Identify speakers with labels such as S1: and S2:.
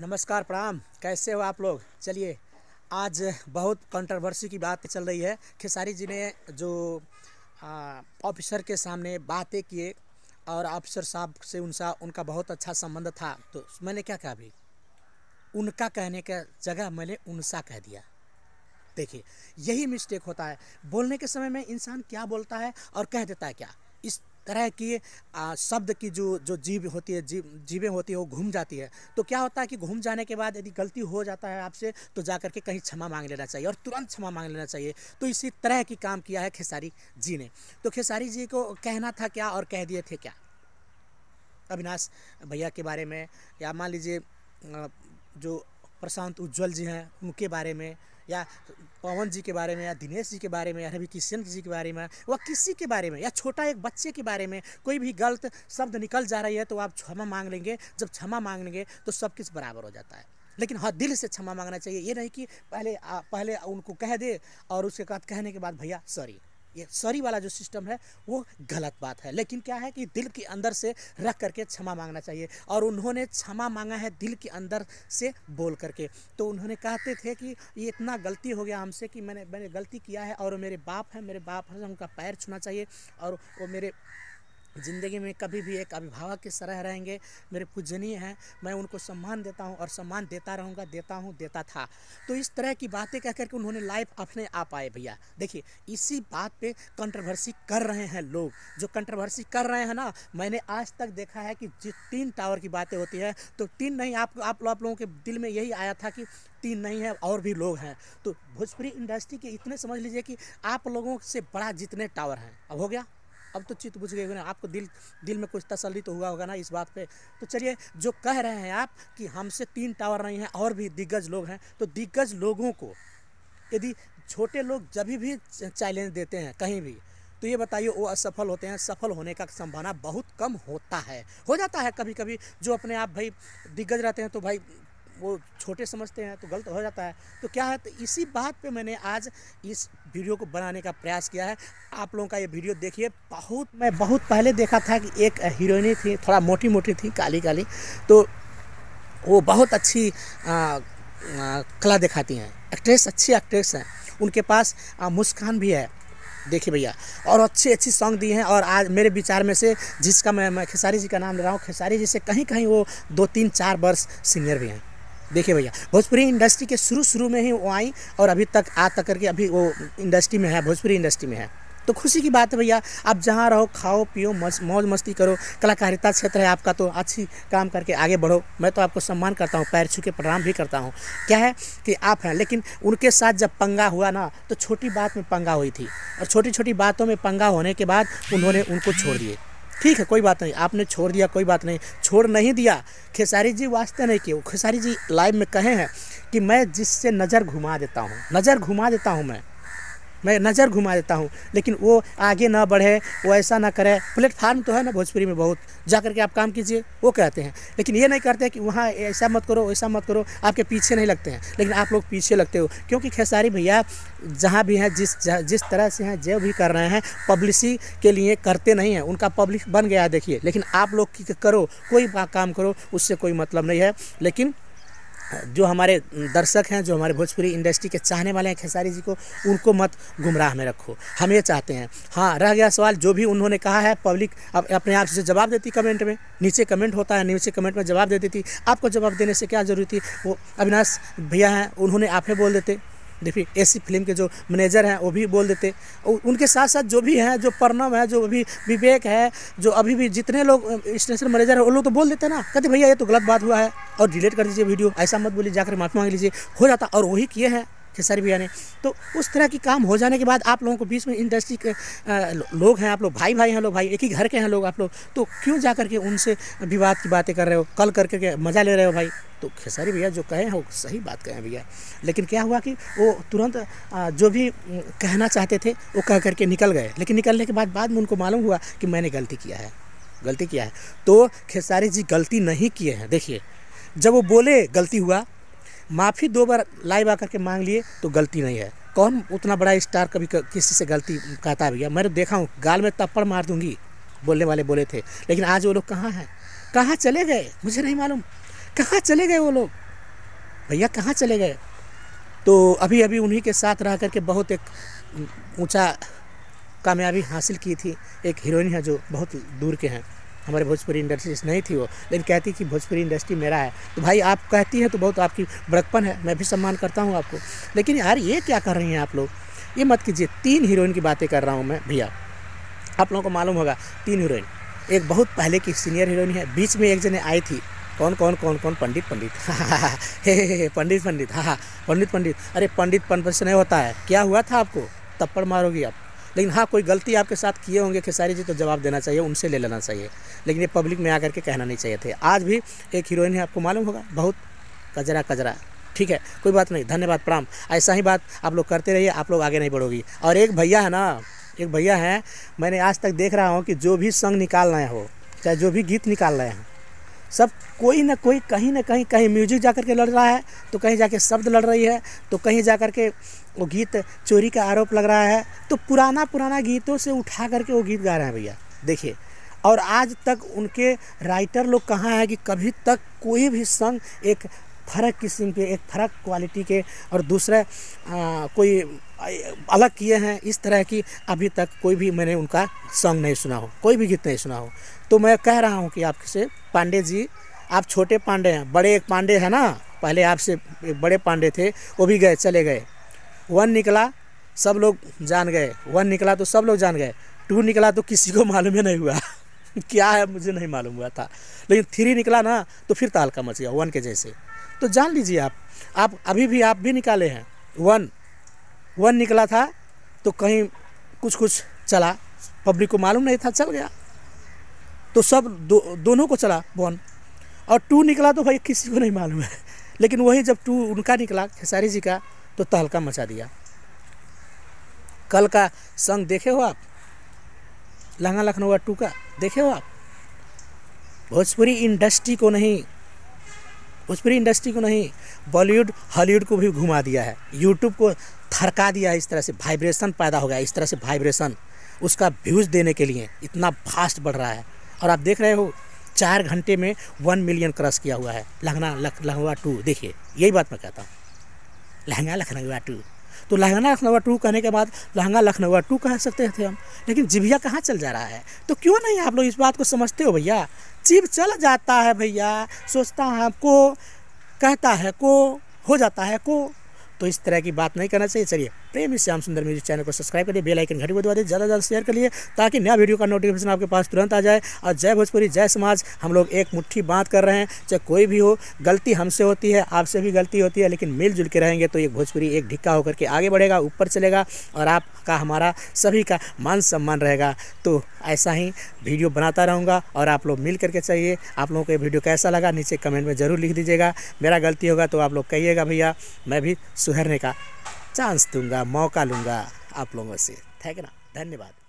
S1: नमस्कार प्रणाम कैसे हो आप लोग चलिए आज बहुत कंट्रोवर्सी की बात चल रही है खेसारी जी ने जो ऑफिसर के सामने बातें किए और ऑफिसर साहब से उनसा उनका बहुत अच्छा संबंध था तो मैंने क्या कहा भाई उनका कहने का जगह मैंने उनसा कह दिया देखिए यही मिस्टेक होता है बोलने के समय में इंसान क्या बोलता है और कह देता है क्या इस तरह की आ, शब्द की जो जो जीव होती है जीव जीवें होती है वो घूम जाती है तो क्या होता है कि घूम जाने के बाद यदि गलती हो जाता है आपसे तो जा करके कहीं क्षमा मांग लेना चाहिए और तुरंत क्षमा मांग लेना चाहिए तो इसी तरह की काम किया है खेसारी जी ने तो खेसारी जी को कहना था क्या और कह दिए थे क्या अविनाश भैया के बारे में या मान लीजिए जो प्रशांत उज्ज्वल जी हैं उनके बारे में या पवन जी के बारे में या दिनेश जी के बारे में या रवि किशन जी के बारे में वह किसी के बारे में या छोटा एक बच्चे के बारे में कोई भी गलत शब्द निकल जा रही है तो आप क्षमा मांग लेंगे जब क्षमा मांग लेंगे तो सब कुछ बराबर हो जाता है लेकिन हाँ दिल से क्षमा मांगना चाहिए ये नहीं कि पहले आ, पहले उनको कह दे और उसके बाद कहने के बाद भैया सॉरी ये सॉरी वाला जो सिस्टम है वो गलत बात है लेकिन क्या है कि दिल के अंदर से रख करके क्षमा मांगना चाहिए और उन्होंने क्षमा मांगा है दिल के अंदर से बोल करके तो उन्होंने कहते थे कि ये इतना गलती हो गया हमसे कि मैंने मैंने गलती किया है और मेरे बाप है मेरे बाप है उनका पैर छूना चाहिए और वो मेरे ज़िंदगी में कभी भी एक अभिभावक की तरह रहेंगे मेरे पूजनीय हैं मैं उनको सम्मान देता हूँ और सम्मान देता रहूँगा देता हूँ देता था तो इस तरह की बातें कह करके उन्होंने लाइफ अपने आप आए भैया देखिए इसी बात पे कंट्रोवर्सी कर रहे हैं लोग जो कंट्रोवर्सी कर रहे हैं ना मैंने आज तक देखा है कि जिस तीन टावर की बातें होती है तो तीन नहीं आप आप, आप लोगों के दिल में यही आया था कि तीन नहीं है और भी लोग हैं तो भोजपुरी इंडस्ट्री के इतने समझ लीजिए कि आप लोगों से बड़ा जितने टावर हैं अब हो गया अब तो चित्त बुझ गए आपको दिल दिल में कुछ तसली तो हुआ होगा ना इस बात पे तो चलिए जो कह रहे हैं आप कि हमसे तीन टावर नहीं हैं और भी दिग्गज लोग हैं तो दिग्गज लोगों को यदि छोटे लोग जब भी चैलेंज देते हैं कहीं भी तो ये बताइए वो असफल होते हैं सफल होने का संभावना बहुत कम होता है हो जाता है कभी कभी जो अपने आप भाई दिग्गज रहते हैं तो भाई वो छोटे समझते हैं तो गलत हो जाता है तो क्या है तो इसी बात पे मैंने आज इस वीडियो को बनाने का प्रयास किया है आप लोगों का ये वीडियो देखिए बहुत मैं बहुत पहले देखा था कि एक हीरोइनी थी थोड़ा मोटी मोटी थी काली काली तो वो बहुत अच्छी आ, आ, कला दिखाती हैं एक्ट्रेस अच्छी एक्ट्रेस हैं उनके पास आ, मुस्कान भी है देखिए भैया और अच्छी अच्छी सॉन्ग दिए हैं और आज मेरे विचार में से जिसका मैं मैं खेसारी जी का नाम ले रहा हूँ खेसारी जी से कहीं कहीं वो दो तीन चार वर्ष सीनियर भी हैं देखिए भैया भोजपुरी इंडस्ट्री के शुरू शुरू में ही वो आई और अभी तक आ तक करके अभी वो इंडस्ट्री में है भोजपुरी इंडस्ट्री में है तो खुशी की बात है भैया आप जहाँ रहो खाओ पियो मौज मस्ती करो कलाकारिता क्षेत्र है आपका तो अच्छी काम करके आगे बढ़ो मैं तो आपको सम्मान करता हूँ पैर छू के प्रणाम भी करता हूँ क्या है कि आप हैं लेकिन उनके साथ जब पंगा हुआ ना तो छोटी बात में पंगा हुई थी और छोटी छोटी बातों में पंगा होने के बाद उन्होंने उनको छोड़ दिए ठीक है कोई बात नहीं आपने छोड़ दिया कोई बात नहीं छोड़ नहीं दिया खेसारी जी वास्ते नहीं किए खेसारी जी लाइव में कहे हैं कि मैं जिससे नज़र घुमा देता हूँ नज़र घुमा देता हूँ मैं मैं नज़र घुमा देता हूँ लेकिन वो आगे ना बढ़े वो ऐसा ना करे प्लेटफार्म तो है ना भोजपुरी में बहुत जा करके आप काम कीजिए वो कहते हैं लेकिन ये नहीं करते कि वहाँ ऐसा मत करो ऐसा मत करो आपके पीछे नहीं लगते हैं लेकिन आप लोग पीछे लगते हो क्योंकि खेसारी भैया जहाँ भी हैं जिस जिस तरह से हैं जो भी कर रहे हैं पब्लिसी के लिए करते नहीं हैं उनका पब्लिक बन गया देखिए लेकिन आप लोग करो कोई काम करो उससे कोई मतलब नहीं है लेकिन जो हमारे दर्शक हैं जो हमारे भोजपुरी इंडस्ट्री के चाहने वाले हैं खेसारी जी को उनको मत गुमराह में रखो हम ये चाहते हैं हाँ रह गया सवाल जो भी उन्होंने कहा है पब्लिक अप, अपने आप से जवाब देती कमेंट में नीचे कमेंट होता है नीचे कमेंट में जवाब दे देती आपको जवाब देने से क्या जरूरी थी वो अविनाश भैया हैं उन्होंने आप बोल देते देखिए ऐसी फिल्म के जो मैनेजर हैं वो भी बोल देते उनके साथ साथ जो भी हैं जो प्रणव है जो अभी विवेक है जो अभी भी जितने लोग स्टेशन मैनेजर हैं वो लोग तो बोल देते ना कहते भैया ये तो गलत बात हुआ है और डिलीट कर दीजिए वीडियो ऐसा मत बोलिए जाकर माफ़ी मांग लीजिए हो जाता और वही किए हैं थ्रेसर भी आने तो उस तरह की काम हो जाने के बाद आप लोगों को बीच में इंडस्ट्री के लोग हैं आप लोग भाई भाई हैं लोग भाई एक ही घर के हैं लोग आप लोग तो क्यों जा करके उनसे विवाद की बातें कर रहे हो कल करके के मज़ा ले रहे हो भाई तो खेसारी भैया जो कहे हैं वो सही बात कहे भैया लेकिन क्या हुआ कि वो तुरंत जो भी कहना चाहते थे वो कह करके निकल गए लेकिन निकलने के बाद बाद में उनको मालूम हुआ कि मैंने गलती किया है गलती किया है तो खेसारी जी गलती नहीं किए हैं देखिए जब वो बोले गलती हुआ माफ़ी दो बार लाइव आकर के मांग लिए तो गलती नहीं है कौन उतना बड़ा स्टार कभी किसी से गलती कहता भैया मैंने देखा हूँ गाल में तप्पड़ मार दूंगी बोलने वाले बोले थे लेकिन आज वो लोग कहाँ हैं कहाँ चले गए मुझे नहीं मालूम कहाँ चले गए वो लोग भैया कहाँ चले गए तो अभी अभी उन्हीं के साथ रह करके बहुत एक ऊंचा कामयाबी हासिल की थी एक हीरोइन है जो बहुत दूर के हैं हमारे भोजपुरी इंडस्ट्रीज नहीं थी वो लेकिन कहती कि भोजपुरी इंडस्ट्री मेरा है तो भाई आप कहती हैं तो बहुत आपकी बड़कपन है मैं भी सम्मान करता हूँ आपको लेकिन यार ये क्या कर रही हैं आप लोग ये मत कीजिए तीन हीरोइन की बातें कर रहा हूँ मैं भैया आप लोगों को मालूम होगा तीन हीरोइन एक बहुत पहले की सीनियर हीरोइन है बीच में एक जने आई थी कौन कौन कौन कौन पंडित पंडित हे हे हे पंडित पंडित हाँ हाँ पंडित पंडित अरे पंडित पंडित से नहीं होता है क्या हुआ था आपको तप्पड़ मारोगी आप लेकिन हाँ कोई गलती आपके साथ किए होंगे खेसारी जी तो जवाब देना चाहिए उनसे ले लेना चाहिए लेकिन ये पब्लिक में आकर के कहना नहीं चाहिए थे आज भी एक हीरोइन है आपको मालूम होगा बहुत कजरा कजरा ठीक है कोई बात नहीं धन्यवाद प्रणाम ऐसा ही बात आप लोग करते रहिए आप लोग आगे नहीं बढ़ोगी और एक भैया है ना एक भैया हैं मैंने आज तक देख रहा हूँ कि जो भी संग निकाल रहे हो चाहे जो भी गीत निकाल रहे हैं सब कोई ना कोई कहीं ना कहीं कहीं म्यूजिक जा कर के लड़ रहा है तो कहीं जा कर शब्द लड़ रही है तो कहीं जा कर के वो गीत चोरी का आरोप लग रहा है तो पुराना पुराना गीतों से उठा करके वो गीत गा रहे हैं भैया देखिए और आज तक उनके राइटर लोग कहाँ हैं कि कभी तक कोई भी संग एक फ़र्क किस्म के एक फ़र्क क्वालिटी के और दूसरा कोई अलग किए हैं इस तरह की अभी तक कोई भी मैंने उनका सॉन्ग नहीं सुना हो कोई भी गीत नहीं सुना हो तो मैं कह रहा हूँ कि आपसे पांडे जी आप छोटे पांडे हैं बड़े एक पांडे हैं ना पहले आपसे एक बड़े पांडे थे वो भी गए चले गए वन निकला सब लोग जान गए वन निकला तो सब लोग जान गए टू निकला तो किसी को मालूम ही नहीं हुआ क्या है मुझे नहीं मालूम हुआ था लेकिन थ्री निकला ना तो फिर ताल का मच गया वन के जैसे तो जान लीजिए आप आप अभी भी आप भी निकाले हैं वन वन निकला था तो कहीं कुछ कुछ चला पब्लिक को मालूम नहीं था चल गया तो सब दो, दोनों को चला वन और टू निकला तो भाई किसी को नहीं मालूम है लेकिन वही जब टू उनका निकला खेसारी जी का तो तहलका मचा दिया कल का संग देखे हो आप लहंगा लखनऊ टू का देखे हो आप भोजपुरी इंडस्ट्री को नहीं भोजपुरी इंडस्ट्री को नहीं बॉलीवुड हॉलीवुड को भी घुमा दिया है यूट्यूब को थरका दिया है इस तरह से वाइब्रेशन पैदा हो गया इस तरह से वाइब्रेशन उसका व्यूज़ देने के लिए इतना फास्ट बढ़ रहा है और आप देख रहे हो चार घंटे में वन मिलियन क्रॉस किया हुआ है लहंगा लखनवा टू देखिए यही बात मैं कहता हूँ लहंगा लखनवा टू तो लहंगा लखनऊ टू कहने के बाद लहंगा लखनऊ टू कह सकते थे हम लेकिन जिभिया कहाँ चल जा रहा है तो क्यों नहीं आप लोग इस बात को समझते हो भैया जीभ चल जाता है भैया सोचता है को कहता है को हो जाता है को तो इस तरह की बात नहीं करना चाहिए चलिए प्रेम श्याम सुंदर म्यूजिक चैनल को सब्सक्राइब करिए बेल आइकन घड़ी दबा दीजिए ज़्यादा ज़्यादा शेयर करिए ताकि नया वीडियो का नोटिफिकेशन आपके पास तुरंत आ जाए और जय भोजपुरी जय समाज हम लोग एक मुट्ठी बात कर रहे हैं चाहे कोई भी हो गलती हमसे होती है आपसे भी गलती होती है लेकिन मिलजुल के रहेंगे तो एक भोजपुरी एक ढिक्का होकर के आगे बढ़ेगा ऊपर चलेगा और आपका हमारा सभी का मान सम्मान रहेगा तो ऐसा ही वीडियो बनाता रहूँगा और आप लोग मिल करके चाहिए आप लोगों को ये वीडियो कैसा लगा नीचे कमेंट में ज़रूर लिख दीजिएगा मेरा गलती होगा तो आप लोग कहिएगा भैया मैं भी सुधरने का चांस दूंगा मौका लूँगा आप लोगों से थैंक ना धन्यवाद